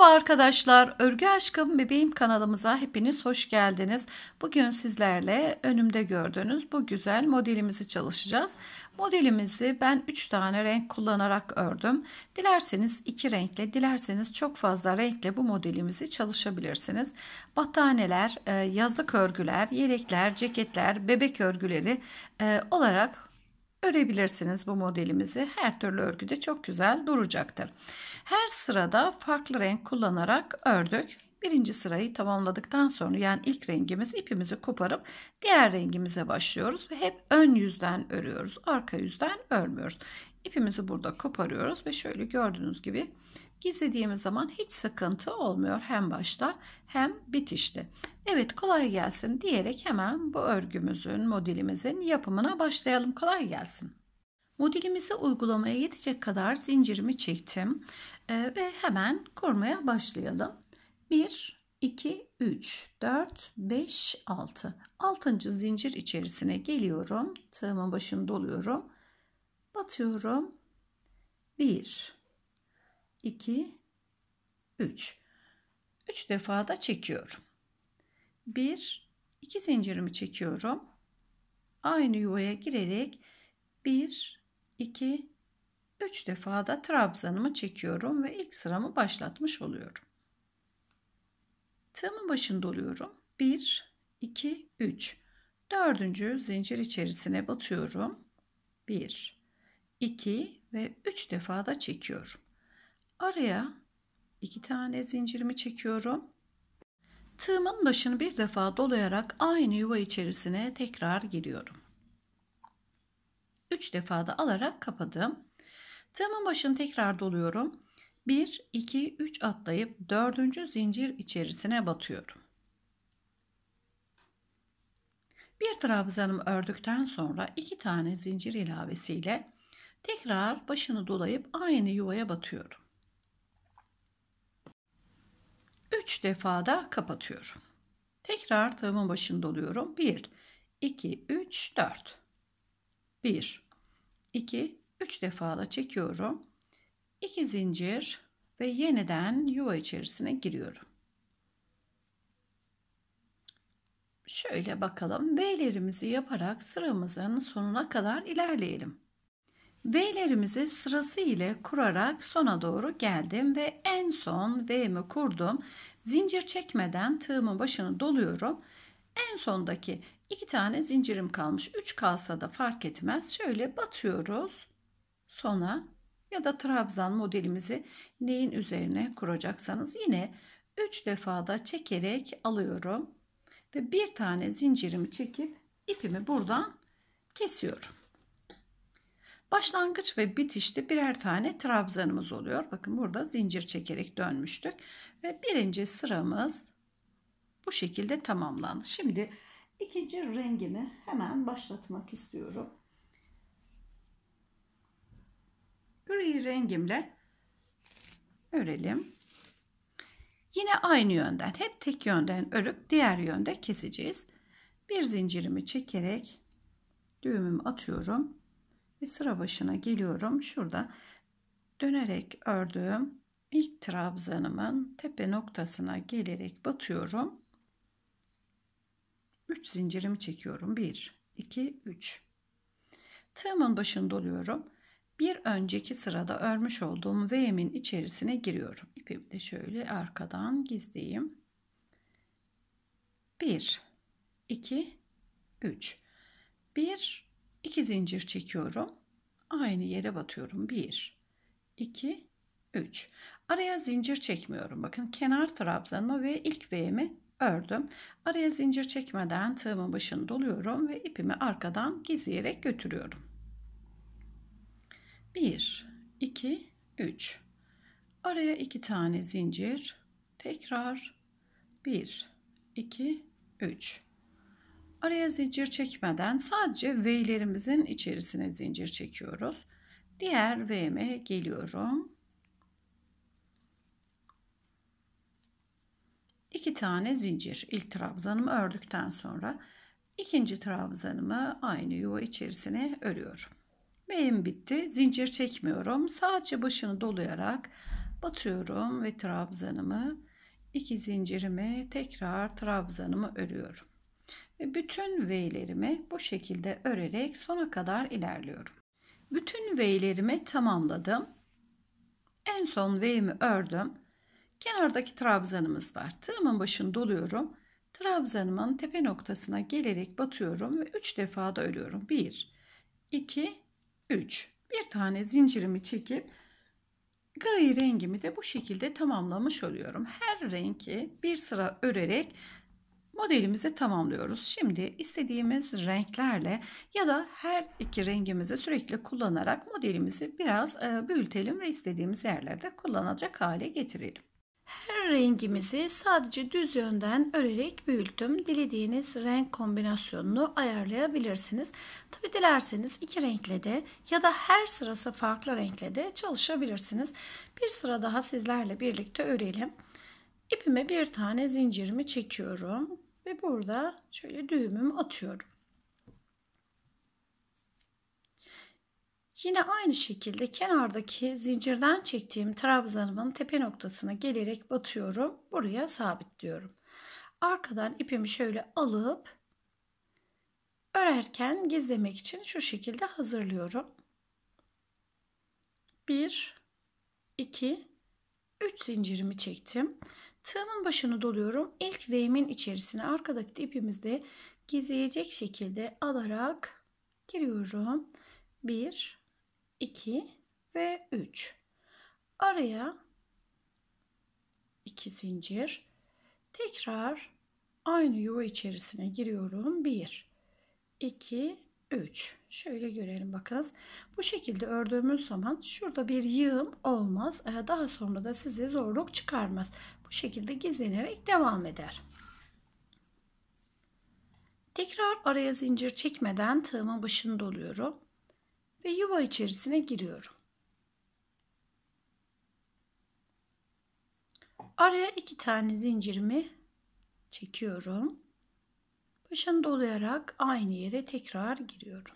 Merhaba arkadaşlar, Örgü Aşkım Bebeğim kanalımıza hepiniz hoş geldiniz. Bugün sizlerle önümde gördüğünüz bu güzel modelimizi çalışacağız. Modelimizi ben 3 tane renk kullanarak ördüm. Dilerseniz 2 renkle, dilerseniz çok fazla renkle bu modelimizi çalışabilirsiniz. Battaneler, e, yazlık örgüler, yelekler, ceketler, bebek örgüleri e, olarak örebilirsiniz bu modelimizi. Her türlü örgüde çok güzel duracaktır. Her sırada farklı renk kullanarak ördük. Birinci sırayı tamamladıktan sonra yani ilk rengimiz ipimizi koparıp diğer rengimize başlıyoruz ve hep ön yüzden örüyoruz. Arka yüzden örmüyoruz. İpimizi burada koparıyoruz ve şöyle gördüğünüz gibi Gizlediğimiz zaman hiç sıkıntı olmuyor hem başta hem bitişte. Evet kolay gelsin diyerek hemen bu örgümüzün, modelimizin yapımına başlayalım. Kolay gelsin. Modelimizi uygulamaya yetecek kadar zincirimi çektim ee, ve hemen kurmaya başlayalım. 1, 2, 3, 4, 5, 6. 6. zincir içerisine geliyorum. Tığımın başını doluyorum. Batıyorum. 1, 2, 3. 3 defa da çekiyorum. 1, 2 zincirimi çekiyorum. Aynı yuvaya girerek 1, 2, 3 defa da trabzanımı çekiyorum ve ilk sıramı başlatmış oluyorum. Tığımın başında oluyorum. 1, 2, 3. Dördüncü zincir içerisine batıyorum. 1, 2 ve 3 defa da çekiyorum. Araya iki tane zincirimi çekiyorum. Tığımın başını bir defa dolayarak aynı yuva içerisine tekrar giriyorum. 3 defa da alarak kapadım. Tığımın başını tekrar doluyorum. 1, 2, 3 atlayıp 4. zincir içerisine batıyorum. Bir trabzanımı ördükten sonra 2 tane zincir ilavesiyle tekrar başını dolayıp aynı yuvaya batıyorum. 3 defada kapatıyorum. Tekrar tığımın başında oluyorum. 1, 2, 3, 4. 1, 2, 3 defa da çekiyorum. 2 zincir ve yeniden yuva içerisine giriyorum. Şöyle bakalım. V'lerimizi yaparak sıramızın sonuna kadar ilerleyelim. V'lerimizi sırası ile kurarak sona doğru geldim ve en son V'mi kurdum Zincir çekmeden tığımın başını doluyorum. En sondaki iki tane zincirim kalmış. Üç kalsa da fark etmez. Şöyle batıyoruz. Sona ya da trabzan modelimizi neyin üzerine kuracaksanız yine 3 defada çekerek alıyorum ve bir tane zincirimi çekip ipimi buradan kesiyorum. Başlangıç ve bitişte birer tane trabzanımız oluyor. Bakın burada zincir çekerek dönmüştük. Ve birinci sıramız bu şekilde tamamlandı. Şimdi ikinci rengimi hemen başlatmak istiyorum. Gri rengimle örelim. Yine aynı yönden hep tek yönden örüp diğer yönde keseceğiz. Bir zincirimi çekerek düğümümü atıyorum ve sıra başına geliyorum. Şurada dönerek ördüğüm ilk trabzanımın tepe noktasına gelerek batıyorum. 3 zincirimi çekiyorum. 1, 2, 3. Tığımın başını doluyorum. Bir önceki sırada örmüş olduğum V'min içerisine giriyorum. İpimi de şöyle arkadan gizleyeyim. 1, 2, 3. 1 2 zincir çekiyorum. Aynı yere batıyorum. 1 2 3. Araya zincir çekmiyorum. Bakın kenar trabzanımı ve ilk V'mi ördüm. Araya zincir çekmeden tığımın başını doluyorum ve ipimi arkadan gizleyerek götürüyorum. 1 2 3. Araya 2 tane zincir. Tekrar 1 2 3. Araya zincir çekmeden sadece V'lerimizin içerisine zincir çekiyoruz. Diğer V'me geliyorum. İki tane zincir. İlk trabzanımı ördükten sonra ikinci trabzanımı aynı yuva içerisine örüyorum. V'im bitti. Zincir çekmiyorum. Sadece başını dolayarak batıyorum ve trabzanımı iki zincirimi tekrar trabzanımı örüyorum. Ve bütün V'lerimi bu şekilde örerek sona kadar ilerliyorum. Bütün V'lerimi tamamladım. En son V'mi ördüm. Kenardaki trabzanımız var. Tığımın başını doluyorum. Trabzanımın tepe noktasına gelerek batıyorum ve 3 defa da örüyorum. 1, 2, 3. Bir tane zincirimi çekip gri rengimi de bu şekilde tamamlamış oluyorum. Her rengi bir sıra örerek modelimizi tamamlıyoruz. Şimdi istediğimiz renklerle ya da her iki rengimizi sürekli kullanarak modelimizi biraz e, büyütelim ve istediğimiz yerlerde kullanacak hale getirelim. Her rengimizi sadece düz yönden örerek büyüttüm. Dilediğiniz renk kombinasyonunu ayarlayabilirsiniz. Tabi dilerseniz iki renkle de ya da her sırası farklı renkle de çalışabilirsiniz. Bir sıra daha sizlerle birlikte örelim. İpime bir tane zincirimi çekiyorum. Ve burada şöyle düğümümü atıyorum. Yine aynı şekilde kenardaki zincirden çektiğim trabzanımın tepe noktasına gelerek batıyorum. Buraya sabitliyorum. Arkadan ipimi şöyle alıp örerken gizlemek için şu şekilde hazırlıyorum. 1 2 3 zincirimi çektim. Tığımın başını doluyorum. İlk V'min içerisine arkadaki ipimizde gizleyecek şekilde alarak giriyorum. 1, 2 ve 3. Araya 2 zincir. Tekrar aynı yuva içerisine giriyorum. 1, 2 3 şöyle görelim bakınız bu şekilde ördüğümüz zaman şurada bir yığım olmaz ee, daha sonra da size zorluk çıkarmaz bu şekilde gizlenerek devam eder tekrar araya zincir çekmeden tığımın başını doluyorum ve yuva içerisine giriyorum araya iki tane zincirimi çekiyorum Başını dolayarak aynı yere tekrar giriyorum.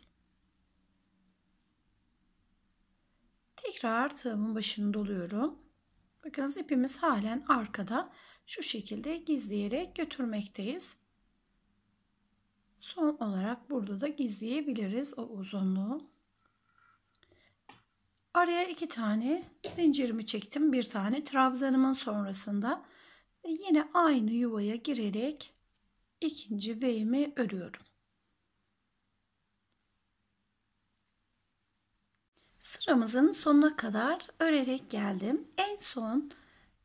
Tekrar tığımın başını doluyorum. Bakınız ipimiz halen arkada. Şu şekilde gizleyerek götürmekteyiz. Son olarak burada da gizleyebiliriz o uzunluğu. Araya iki tane zincirimi çektim. Bir tane trabzanımın sonrasında. Ve yine aynı yuvaya girerek ikinci V'mi örüyorum. Sıramızın sonuna kadar örerek geldim. En son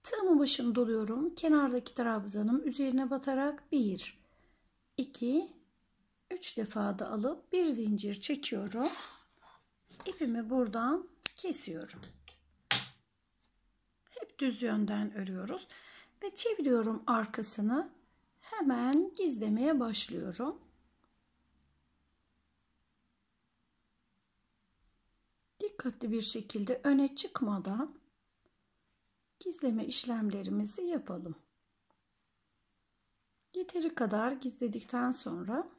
tığımı başımı doluyorum. Kenardaki trabzanım üzerine batarak 1 2 3 defa da alıp bir zincir çekiyorum. İpimi buradan kesiyorum. Hep düz yönden örüyoruz ve çeviriyorum arkasını Hemen gizlemeye başlıyorum. Dikkatli bir şekilde öne çıkmadan gizleme işlemlerimizi yapalım. Yeteri kadar gizledikten sonra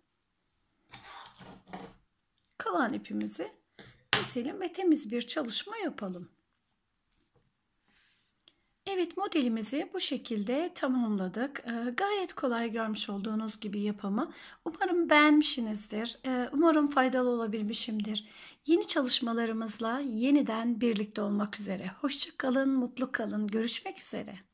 kalan ipimizi keselim ve temiz bir çalışma yapalım. Evet modelimizi bu şekilde tamamladık. Ee, gayet kolay görmüş olduğunuz gibi yapımı. Umarım beğenmişsinizdir. Ee, umarım faydalı olabilmişimdir. Yeni çalışmalarımızla yeniden birlikte olmak üzere. Hoşçakalın, mutlu kalın. Görüşmek üzere.